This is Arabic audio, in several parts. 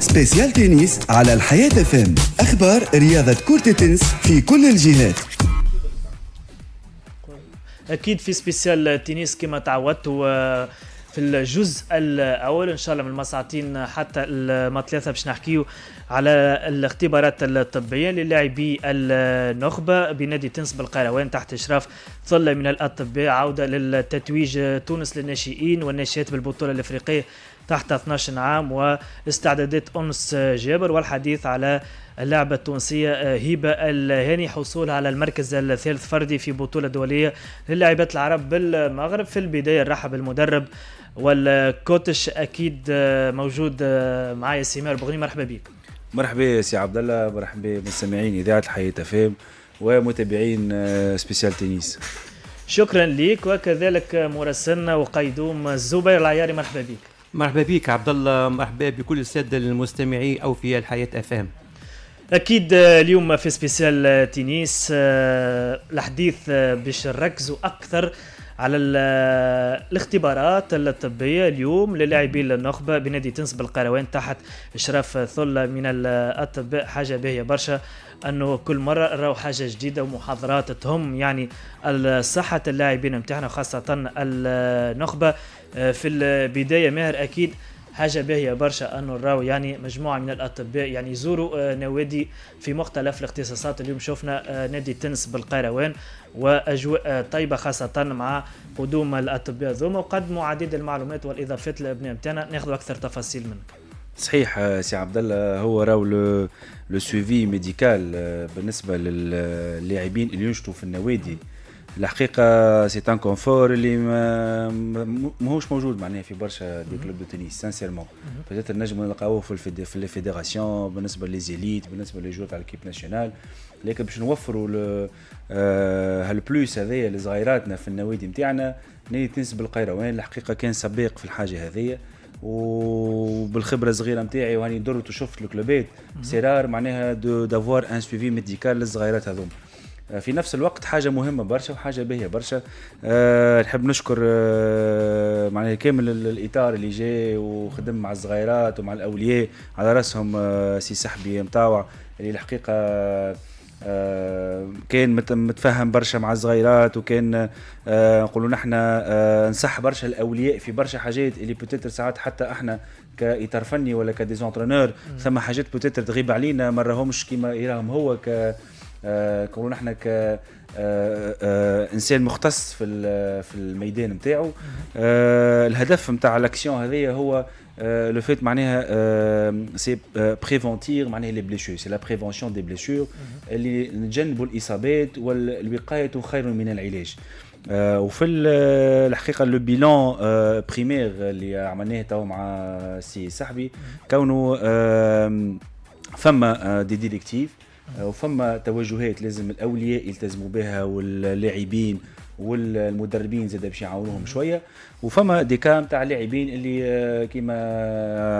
سبيسيال تنس على الحياة فم أخبار رياضة كرة التنس في كل الجهات أكيد في سبيسيال تنس كما تعودت و في الجزء الاول ان شاء الله من المساعتين حتى ما ثلاثه باش نحكيو على الاختبارات الطبيه للاعبي النخبه بنادي تنس بالقيروان تحت اشراف ظل من الاطباء عوده للتتويج تونس للناشئين والناشئات بالبطوله الافريقيه تحت 12 عام واستعدادات أنس جابر والحديث على اللاعبة التونسية هبة الهاني حصولها على المركز الثالث فردي في بطولة دولية للاعبات العرب بالمغرب في البداية نرحب المدرب والكوتش أكيد موجود معايا سيمار بغني مرحبا بك مرحبا يا سي عبد الله مرحبا بمستمعين إذاعة الحياة فهم ومتابعين سبيسيال تنس شكرا لك وكذلك مراسلنا وقيدوم الزبير العياري مرحبا بك مرحبا بك عبد الله مرحبا بكل الساده المستمعي او في الحياه افهم اكيد آه، اليوم في سبيسيال آه، تينيس آه، الحديث باش نركزوا اكثر على الاختبارات الطبيه اليوم للاعبين النخبه بنادي تنس بالقروان تحت اشراف ثله من الاطباء حاجه باهيه برشا انه كل مره راهو حاجه جديده ومحاضرات تهم يعني صحه اللاعبين نتاعنا خاصه النخبه في البدايه ماهر اكيد حاجه باهيه برشا انه نراو يعني مجموعه من الاطباء يعني يزوروا آه، نوادي في مختلف الاختصاصات اليوم شفنا آه، نادي التنس بالقيروان واجواء آه، طيبه خاصه مع قدوم الاطباء ذوما وقدموا عديد المعلومات والاضافات للابناء نتاعنا ناخذ اكثر تفاصيل منك صحيح سي عبد الله هو راهو لو سويفي ميديكال بالنسبه للاعبين اللي ينشطوا في النوادي الحقيقه سي ان كونفور اللي ماهوش موجود معناها في برشا دي كلوب دو تنس سانسيرمون بدات نجم نلقاوه في في الفيدراسيون بالنسبه ليزيليت بالنسبه للجور تاع الكيب ناسيونال لكن باش نوفروا آه، هالبلوس هذايا لصغيراتنا في النوادي نتاعنا نادي تنس بالقيروان الحقيقه كان سباق في الحاجه هذيا وبالخبره الصغيره نتاعي وهاني درت وشفت الكلوبات رار معناها دافوار ان سويفي ميديكال للصغيرات هذوما آه، في نفس الوقت حاجه مهمه برشا وحاجه باهيه برشا أه نحب نشكر أه معناها كامل الاطار اللي جاي وخدم مع الصغيرات ومع الاولياء على راسهم أه سي صاحبي متاوع اللي الحقيقه أه كان متفهم برشا مع الصغيرات وكان آه، نقولوا نحن آه، نصح برشا الاولياء في برشا حاجات اللي بوتيتر ساعات حتى احنا كاطار فني ولا كديزونترونور ثم حاجات بوتيتر تغيب علينا ما راهمش كيما يراهم هو ك آه، كوننا احنا ك آه، آه، انسان مختص في في الميدان نتاعو الهدف نتاع الاكسيون هذه هو لو فيت معناها سي بريفونتير معناها لي بليشور سي لا بريفونسيون دي بليشور اللي نتجنبوا الاصابات والوقايه خير من العلاج وفي الحقيقه لو بيلون بريمير اللي عملناه تو مع سي صاحبي كونه فما دي ديريكتيف وفما توجهات لازم الاولياء يلتزموا بها واللاعبين والمدربين زاد باش يعاونوهم شويه وفما ديكا نتاع اللاعبين اللي آه، كيما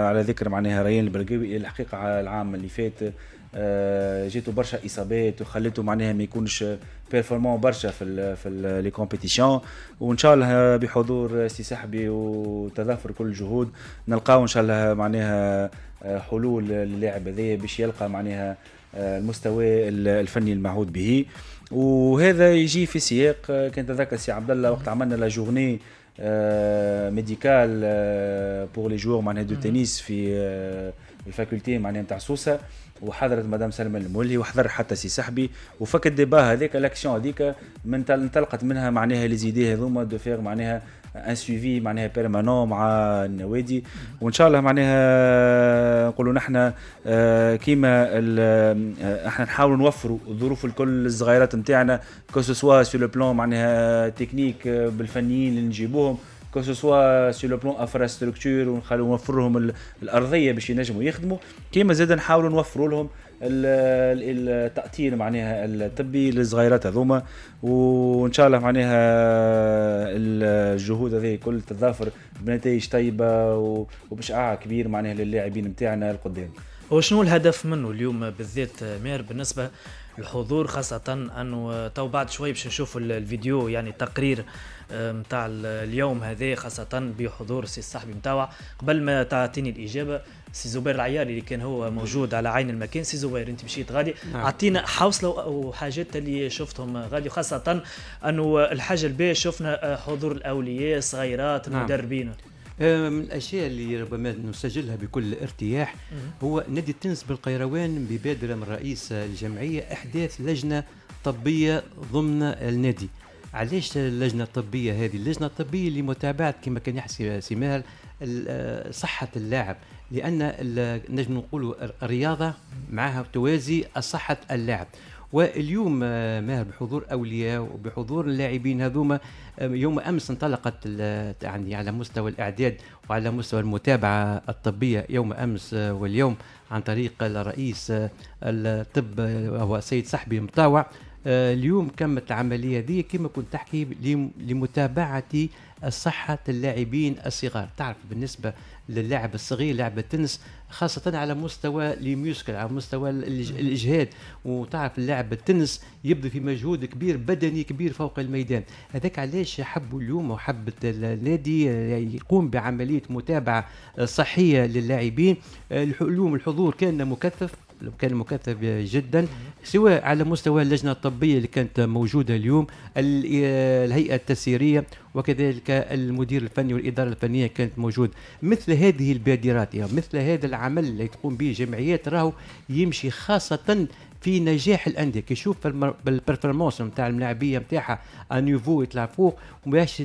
على ذكر معناها ريان البرقاوي الحقيقه العام اللي فات آه، جاتو برشا اصابات وخلته معناها ما يكونش بيرفورمون برشا في الـ في لي كومبيتيسيون وان شاء الله بحضور سي سحبي وتظافر كل الجهود نلقاو ان شاء الله معناها آه، حلول للاعب هذايا باش يلقى معناها المستوى الفني المعهود به وهذا يجي في سياق آه، كان تذكر سي عبد الله وقت عملنا لا جورني ميديكال بور لي جوور معناها دو تنس في آه، الفاكولتي معناها نتاع سوسه وحضرت مدام سلمى المولي وحضر حتى سي سحبي وفك الديبا هذاك الاكسيون هذيك من انطلقت منها معناها لي زيدي هذوما دو فيغ معناها ان سويفي معناها بيرمانون مع النوادي وان شاء الله معناها نقولوا نحن آه، كيما آه، احنا نحاولوا نوفروا الظروف الكل الصغيرات نتاعنا كو سوسوا سو لو بلون معناها تكنيك آه، بالفنيين اللي نجيبوهم كو سو سوا سي لو بلون انفراستركتور ونخلو نوفر لهم الارضيه باش ينجموا يخدموا كيما زاد نحاولوا نوفروا لهم التاطير معناها الطبي للصغيرات هذوما وان شاء الله معناها الجهود هذه كل تتضافر بنتائج طيبه وبشعاع كبير معناها للاعبين نتاعنا القدام وشنو الهدف منه اليوم بالذات مير بالنسبه الحضور خاصة أنه تو بعد شوي باش نشوفوا الفيديو يعني التقرير نتاع آه، اليوم هذا خاصة بحضور السي الصاحبي نتاعو قبل ما تعطيني الإجابة سي زبير العياري اللي كان هو موجود على عين المكان سي زبير أنت مشيت غادي نعم. أعطينا حوصلة وحاجات اللي شفتهم غادي خاصة أنه الحاجة الباهية شفنا آه، حضور الأولياء الصغيرات المدربين نعم. آه، من الاشياء اللي ربما نسجلها بكل ارتياح هو نادي التنس بالقيروان ببادره من رئيس الجمعيه احداث لجنه طبيه ضمن النادي علاش اللجنه الطبيه هذه اللجنه الطبيه لمتابعه كما كان يحكي سمال آه، صحه اللاعب لان نجم نقولوا الرياضه معها توازي صحه اللاعب واليوم آه، ماهر بحضور اولياء وبحضور اللاعبين هذوما آه، يوم امس انطلقت يعني على مستوى الاعداد وعلى مستوى المتابعه الطبيه يوم امس آه، واليوم عن طريق الرئيس الطب هو سيد صحبي مطاوع آه، اليوم كمت العمليه دي كما كنت تحكي لمتابعه صحه اللاعبين الصغار تعرف بالنسبه للاعب الصغير لاعب التنس خاصة على مستوى الميوسكل على مستوى الإجهاد وتعرف اللاعب التنس يبذل في مجهود كبير بدني كبير فوق الميدان هذاك علاش حبوا اليوم وحبة النادي آه، يعني يقوم بعملية متابعة صحية للاعبين آه، اليوم الحضور كان مكثف كان مكثف جدا سواء على مستوى اللجنه الطبيه اللي كانت موجوده اليوم الهيئه التسييريه وكذلك المدير الفني والاداره الفنيه كانت موجود مثل هذه البادرات يعني مثل هذا العمل اللي تقوم به جمعيات راهو يمشي خاصه في نجاح الانديه كيشوف بالبرفورمانس نتاع الملاعبيه نتاعها انيفو يطلع فوق وباش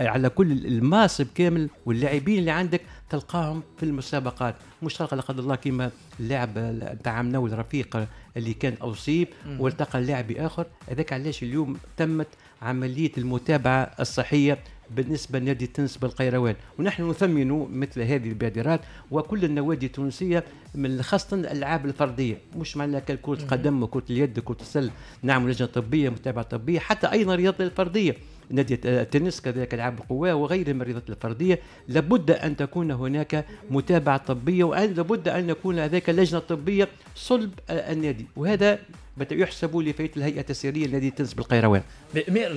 على كل الماسب كامل واللاعبين اللي عندك تلقاهم في المسابقات مش تلقى لا قدر الله كيما اللاعب نتاع منول رفيق اللي كان اصيب والتقى لاعب اخر هذاك علاش اليوم تمت عمليه المتابعه الصحيه بالنسبه لنادي تنس بالقيروان ونحن نثمن مثل هذه البادرات وكل النوادي التونسيه من خاصه الالعاب الفرديه مش معناها كره القدم وكره اليد وكره السله نعم لجنه طبيه متابعه طبيه حتى ايضا الرياضه الفرديه نادي التنس كذلك العاب القوى وغير من الرياضات الفرديه لابد ان تكون هناك متابعه طبيه وان لابد ان يكون هذاك لجنه طبيه صلب النادي وهذا يحسب لفيت الهيئه التسيريه الذي تنس بالقيروان. بامير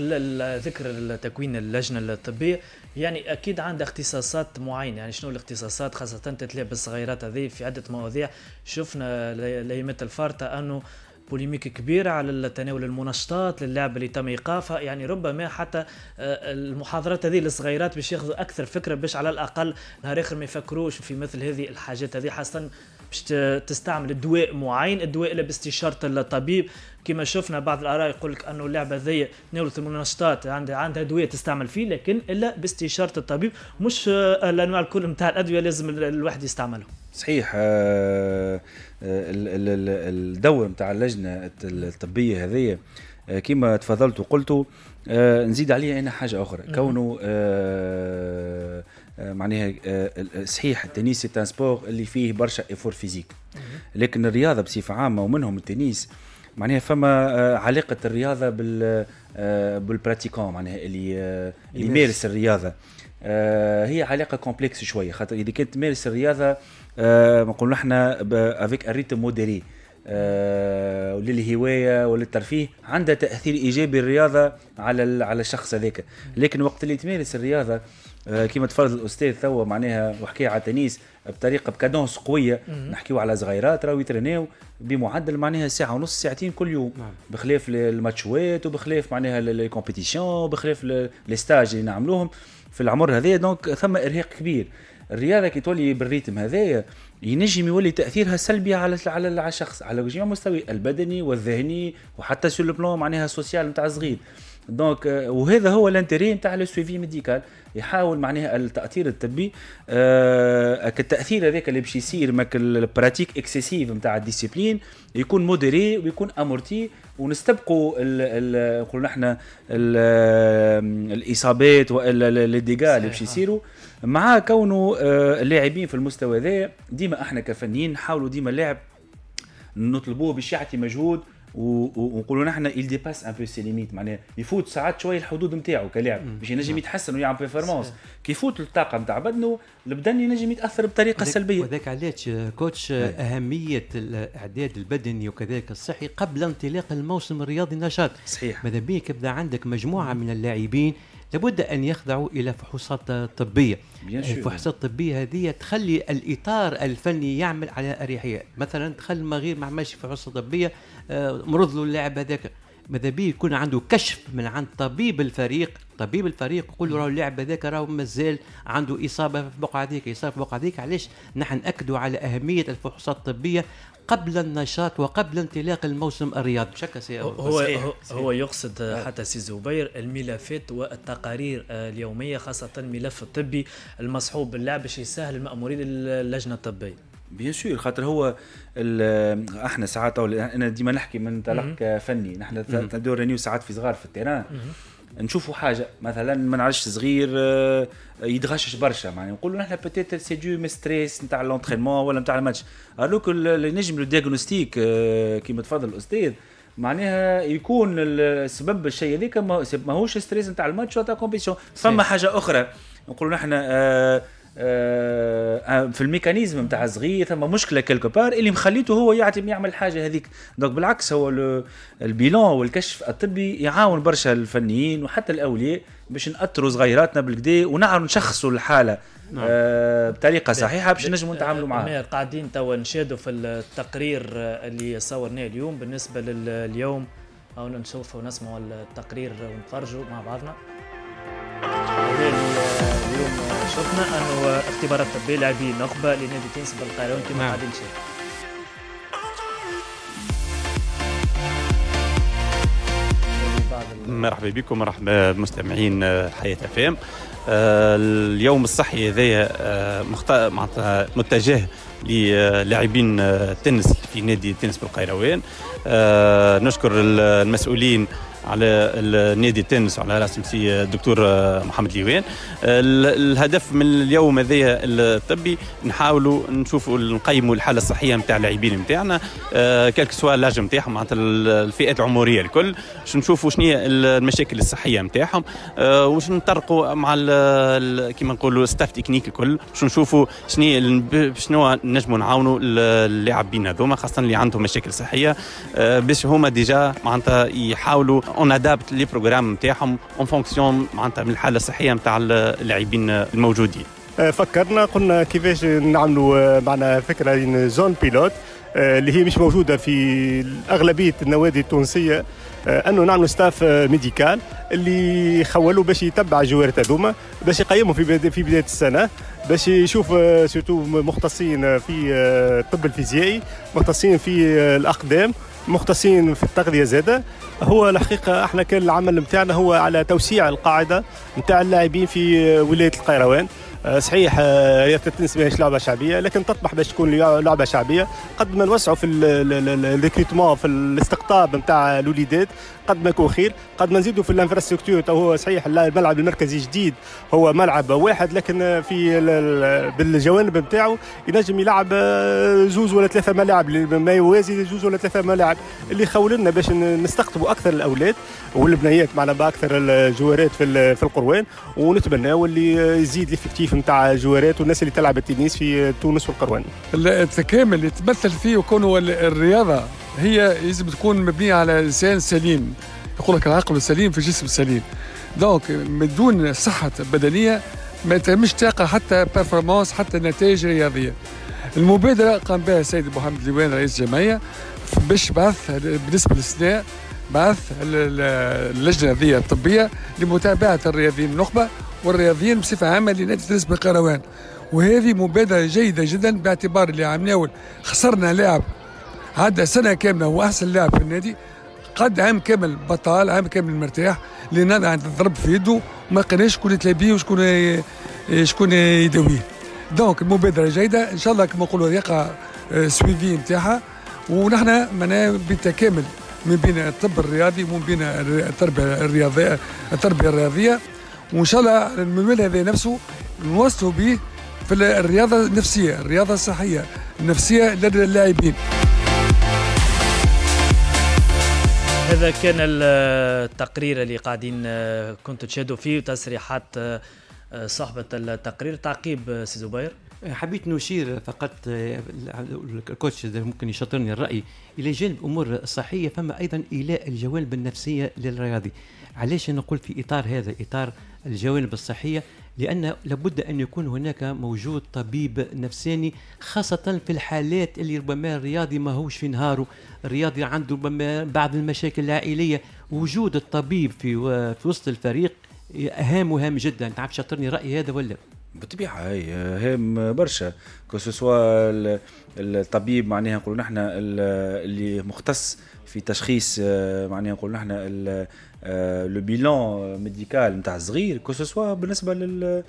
ذكر تكوين اللجنه الطبيه يعني اكيد عندها اختصاصات معينه يعني شنو الاختصاصات خاصه تتلعب الصغيرات هذه في عده مواضيع شفنا ليمه الفارطه انه بوليميك كبيره على تناول المنشطات للعب اللي تم ايقافها يعني ربما حتى آه، المحاضرات هذه الصغيرات باش ياخذوا اكثر فكره باش على الاقل نهار اخر ما يفكروش في مثل هذه الحاجات هذه خاصه باش تستعمل دواء معين الدواء الا باستشاره الطبيب كما شفنا بعض الاراء يقول لك انه اللعبه ذي تناول المنشطات عندها عندها دواء تستعمل فيه لكن الا باستشاره الطبيب مش آه، الانواع الكل نتاع الادويه لازم الواحد يستعملهم صحيح آه آه، الدور نتاع اللجنه الطبيه هذه آه، كما تفضلت وقلت آه، نزيد عليها انا حاجه اخرى كونه معناها صحيح التنس سي سبور اللي فيه برشا افور فيزيك لكن الرياضه بصفه عامه ومنهم التنس معناها فما علاقه الرياضه بال بالبراتيكون معناها اللي اللي يمارس الرياضه هي علاقه كومبلكس شويه خاطر اذا كنت تمارس الرياضه آه، نقول نحن احنا افيك الريتم موديري وللهوايه وللترفيه عندها تاثير ايجابي الرياضه على على الشخص هذاك لكن وقت اللي تمارس الرياضه آه، كما تفرض الاستاذ توا معناها وحكي على التنس بطريقه بكادونس قويه نحكيو على صغيرات راهو يترناو بمعدل معناها ساعه ونص ساعتين كل يوم نعم. بخلاف الماتشوات وبخلاف معناها لي كومبيتيسيون وبخلاف لي ستاج اللي نعملوهم في العمر هذايا دونك ثم ارهاق كبير الرياضه كي تولي بالريتم هذايا ينجم يولي تاثيرها سلبي على على على الشخص على جميع مستوي البدني والذهني وحتى سو بلون معناها السوسيال نتاع الصغير دونك آه، وهذا هو الانتري نتاع لو سويفي ميديكال يحاول معناها التاثير الطبي آه التاثير هذاك اللي باش يصير ماك البراتيك اكسيسيف نتاع الديسيبلين يكون موديري ويكون امورتي ونستبقوا نقولوا نحن الاصابات والا لي ديغا اللي باش يصيروا مع كونه آه، اللاعبين في المستوى ذا ديما احنا كفنيين نحاولوا ديما اللاعب نطلبوه باش يعطي مجهود ونقولوا نحن يل ديباس ان بو سي ليميت معناها يفوت ساعات شويه الحدود نتاعو كلاعب باش ينجم يتحسن ويعمل بيرفورمانس كي يفوت الطاقه نتاع بدنه البدن ينجم يتاثر بطريقه وذك سلبيه وذاك علاش آه، كوتش آه، اهميه الاعداد البدني وكذلك الصحي قبل انطلاق الموسم الرياضي النشاط صحيح ماذا بيك يبدا عندك مجموعه من اللاعبين لابد ان يخضعوا الى فحوصات طبيه الفحوصات آه، الطبيه هذه تخلي الاطار الفني يعمل على اريحيه مثلا تخلي المغير ما عملش فحوصه طبيه آه، مرض له اللاعب هذاك ماذا بيه يكون عنده كشف من عند طبيب الفريق طبيب الفريق يقول له mm. راه اللاعب هذاك راه مازال عنده اصابه في بقعه هذيك اصابه في بقعه هذيك علاش نحن ناكدوا على اهميه الفحوصات الطبيه قبل النشاط وقبل انطلاق الموسم الرياضي بشكل هو, هو, صحيح. هو يقصد آه. حتى سي زبير الملفات والتقارير آه، اليوميه خاصه الملف الطبي المصحوب باللعب باش يسهل المامورين اللجنه الطبيه بيان سور خاطر هو آه، احنا ساعات انا ديما نحكي من منطلق فني نحن دورنا ساعات في صغار في التيران نشوفوا حاجه مثلا ما نعرفش صغير آه، يتغشش برشا معناها نقولوا نحن بتيت سي دو ستريس نتاع لونترينمون ولا نتاع الماتش الوك نجم ديغنوستيك آه، كيما تفضل الاستاذ معناها يكون السبب الشيء هذاك ماهوش ستريس نتاع الماتش ولا تاع كومبيتيسيون فما حاجه اخرى نقولوا نحن آه، آه، آه، في الميكانيزم نتاع صغير ثم مشكله كلكو بار اللي مخليته هو يعتم يعمل حاجه هذيك دونك بالعكس هو البيلون والكشف الطبي يعاون برشا الفنيين وحتى الاولياء باش نأثروا صغيراتنا بالكدا ونعرفوا نشخصوا الحاله نعم. آه بطريقه طيب. صحيحه باش نجموا آه، نتعاملوا معها قاعدين توا نشادوا في التقرير اللي صورناه اليوم بالنسبه لليوم او نشوفوا ونسمعوا التقرير ونفرجوا مع بعضنا اليوم آه، شفنا انه اختبارات طبيه لاعبي النخبه لنادي تنس القارون كما نعم. عادل مرحبا بكم مرحبا بمستمعين آه، حياة افلام آه، اليوم الصحي هذايا مخت... متجه للاعبين التنس في نادي التنس بالقيروان نشكر المسؤولين على النادي التنس على راس مسي الدكتور محمد ليوان الهدف من اليوم هذا الطبي نحاولوا نشوفوا نقيموا الحاله الصحيه نتاع اللاعبين نتاعنا آه، كالك سوا لاج نتاعهم معناتها الفئات العمريه الكل باش نشوفوا شنو هي المشاكل الصحيه نتاعهم آه، وش نطرقوا مع كيما نقولوا ستاف تكنيك الكل باش نشوفوا شنو شنو نجموا نعاونوا اللاعبين هذوما خاصه اللي عندهم مشاكل صحيه آه، باش هما ديجا معناتها يحاولوا اون ادابت لي بروجرام نتاعهم اون فونكسيون معناتها من الحاله الصحيه نتاع اللاعبين الموجودين آه، فكرنا قلنا كيفاش نعملوا آه، معنا فكره زون بيلوت آه، اللي هي مش موجوده في اغلبيه النوادي التونسيه انه نعملوا ستاف ميديكال اللي خولوا باش يتبع الجوارات هذوما باش يقيموا في في بدايه السنه باش يشوف سيرتو مختصين في الطب الفيزيائي مختصين في الاقدام مختصين في التغذيه زاده هو الحقيقه احنا كان العمل نتاعنا هو على توسيع القاعده نتاع اللاعبين في ولايه القيروان آه، صحيح آه، رياضه التنس ماهيش لعبه شعبيه لكن تطمح باش تكون لعبه شعبيه قد ما نوسعوا في الريكروتمون في الاستقطاب نتاع الوليدات قد ما يكون خير قد ما نزيدوا في الانفراستركتور تو هو صحيح الملعب المركزي جديد هو ملعب واحد لكن في بالجوانب نتاعو ينجم يلعب آه، زوز ولا ثلاثه ملاعب ما يوازي زوز ولا ثلاثه ملاعب اللي خولنا باش نستقطبوا اكثر الاولاد والبنيات معنا باكثر الجوارات في القروان ونتمناو اللي يزيد الافكتيف التاليف نتاع جوارات والناس اللي تلعب التنس في تونس والقروان التكامل اللي تمثل فيه كونه الرياضه هي لازم تكون مبنيه على انسان سليم يقول لك العقل السليم في الجسم السليم دونك من دون صحه بدنيه ما تمش تلقى حتى بيرفورمانس حتى نتائج رياضيه المبادره قام بها السيد محمد لوين رئيس الجمعيه باش بعث بالنسبه للسناء بعث اللجنه هذه الطبيه لمتابعه الرياضيين النخبه والرياضيين بصفة عامة لنادي تونس بالقيروان وهذه مبادرة جيدة جدا باعتبار اللي عم ناول خسرنا لاعب عدى سنة كاملة هو أحسن لاعب في النادي قد عام كامل بطال عام كامل مرتاح لان عند الضرب في يده ما لقيناش شكون يتلابيه وشكون شكون يداويه دونك مبادرة جيده ان شاء الله كما نقولوا يقع آه، سويفي نتاعها ونحن معنا بالتكامل من بين الطب الرياضي ومن بين التربيه الرياضيه التربيه الرياضيه وان شاء الله الممل هذا نفسه نواصلوا به في الرياضه النفسيه الرياضه الصحيه النفسيه لدى اللاعبين هذا كان التقرير اللي قاعدين آه، كنت تشاهدوا فيه تصريحات آه، آه، صاحبة التقرير تعقيب سي زبير حبيت نشير فقط الكوتش ممكن يشطرني الرأي إلى جانب أمور صحية فما أيضا الى الجوانب النفسية للرياضي علاش نقول في اطار هذا اطار الجوانب الصحيه لان لابد ان يكون هناك موجود طبيب نفساني خاصه في الحالات اللي ربما الرياضي ما هوش في نهاره الرياضي عنده ربما بعض المشاكل العائليه وجود الطبيب في في وسط الفريق هام وهام جدا تعرف شاطرني رايي هذا ولا بالطبيعه هي هام برشا كو سوسوا الطبيب معناها نقولوا نحن اللي مختص في تشخيص معناها نقول نحن لو بيلون ميديكال نتاع الصغير كو سوسوا بالنسبه لل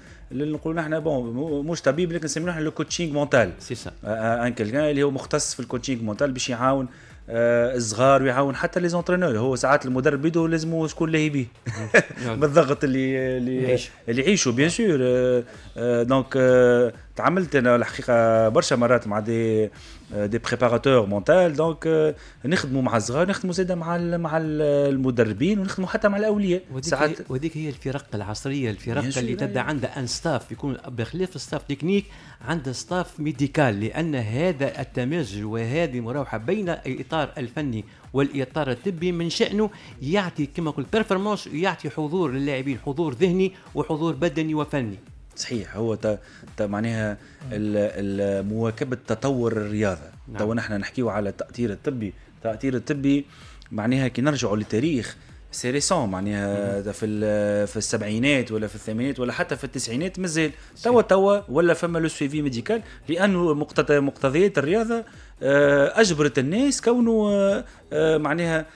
نقولوا نحن بون مش طبيب لكن نسميو نحن لو كوتشينغ مونتال سي سا ان كيلكان اللي هو مختص في الكوتشينغ مونتال باش يعاون آه، الصغار ويعاون حتى لي زونترينور هو ساعات المدرب بيدو لازم شكون لاهي بيه بالضغط اللي اللي اللي يعيشوا بيان سور دونك تعاملت انا الحقيقه برشا مرات مع دي دي بريباراتور مونتال دونك نخدموا مع الصغار نخدموا زاده مع مع المدربين ونخدموا حتى مع الاولياء ساعات وهذيك هي الفرق العصريه الفرق اللي تبدا عندها ان ستاف يكون بخلاف ستاف تكنيك عندها ستاف ميديكال لان هذا التمازج وهذه مراوحه بين الاطار الفني والاطار الطبي من شانه يعطي كما قلت بيرفورمانس ويعطي حضور للاعبين حضور ذهني وحضور بدني وفني صحيح هو تا تا معناها مواكبه تطور الرياضه نعم. تو نحن نحكيو على التاثير الطبي التاثير الطبي معناها كي نرجعوا للتاريخ سي ريسون معناها في في السبعينات ولا في الثمانينات ولا حتى في التسعينات مازال توا توا ولا فما لو سويفي ميديكال لانه مقتضيات الرياضه آه، اجبرت الناس كونوا آه، آه، معناها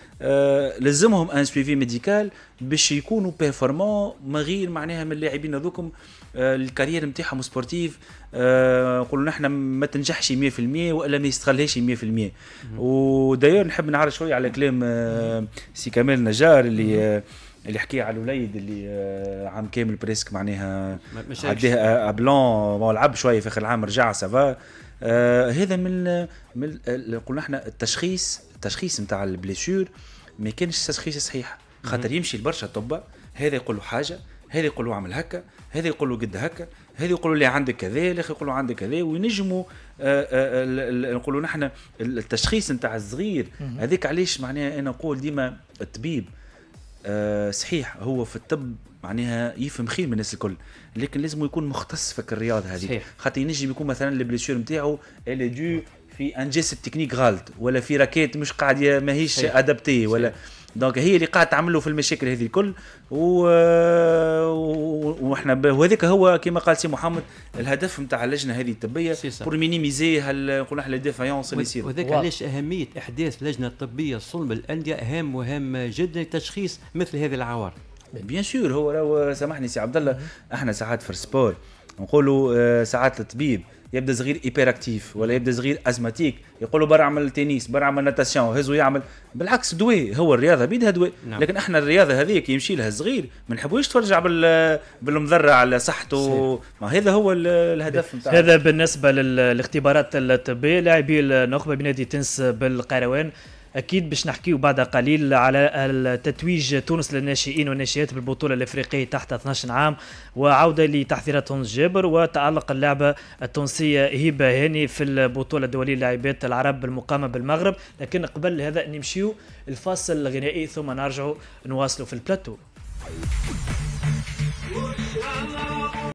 لزمهم ان سويفي ميديكال باش يكونوا بيرفورمون ما غير معناها من اللاعبين هذوكم الكارير نتاعهم سبورتيف نقولوا نحن ما تنجحش 100% والا ما يستغلهاش 100% وداير نحب نعرف شويه على كلام سي كمال نجار اللي اللي حكي على الوليد اللي عام كامل بريسك معناها عديها ابلون ما لعب شويه في اخر العام رجع سافا آه هذا من من قلنا احنا التشخيص التشخيص نتاع البليسور ما كانش تشخيص صحيح خاطر يمشي لبرشا طب هذا يقول له حاجه هذا يقول له اعمل هكا هذا يقول له قد هكا هذا يقول له اللي عندك كذا الاخر يقول له عندك كذا وينجموا آه، آه، نقولوا نحن التشخيص نتاع الصغير هذاك علاش معناها انا نقول ديما الطبيب آه، صحيح هو في الطب معناها يفهم خير من الناس الكل لكن لازم يكون مختص في الرياضه هذه خاطر ينجم يكون مثلا البليسيور نتاعو اللي دو في ان جيست تكنيك غلط ولا في راكيت مش قاعد ماهيش ادابتي ولا دونك هي اللي قاعد تعمله في المشاكل هذه الكل و... واحنا ب... وهذاك هو كما قال سي محمد الهدف نتاع اللجنه هذه الطبيه بور مينيميزي هل نقول احنا ديفايونس اللي يصير وهذاك علاش اهميه احداث لجنه طبيه صلب الانديه هام وهام جدا لتشخيص مثل هذه العوارض بيان سور هو لو سامحني سي عبد الله احنا ساعات في السبور نقولوا آه، ساعات الطبيب يبدا صغير ايبر اكتيف ولا يبدا صغير ازماتيك يقولوا برا اعمل تنس برا اعمل ناتاسيون هزو يعمل بالعكس دواء هو الرياضه بيدها دواء نعم. لكن احنا الرياضه هذيك يمشي لها الصغير ما نحبوش ترجع بال على صحته ما هذا هو الهدف نتاع هذا بالنسبه للاختبارات الطبيه لاعبي النخبه بنادي تنس بالقيروان اكيد باش نحكيو بعد قليل على تتويج تونس للناشئين والناشئات بالبطوله الافريقيه تحت 12 عام وعوده لتحذيرات تونس جابر وتالق اللعبه التونسيه هبه هاني في البطوله الدوليه للاعبات العرب المقامه بالمغرب لكن قبل هذا نمشيو الفاصل الغنائي ثم نرجعوا نواصلوا في البلاتو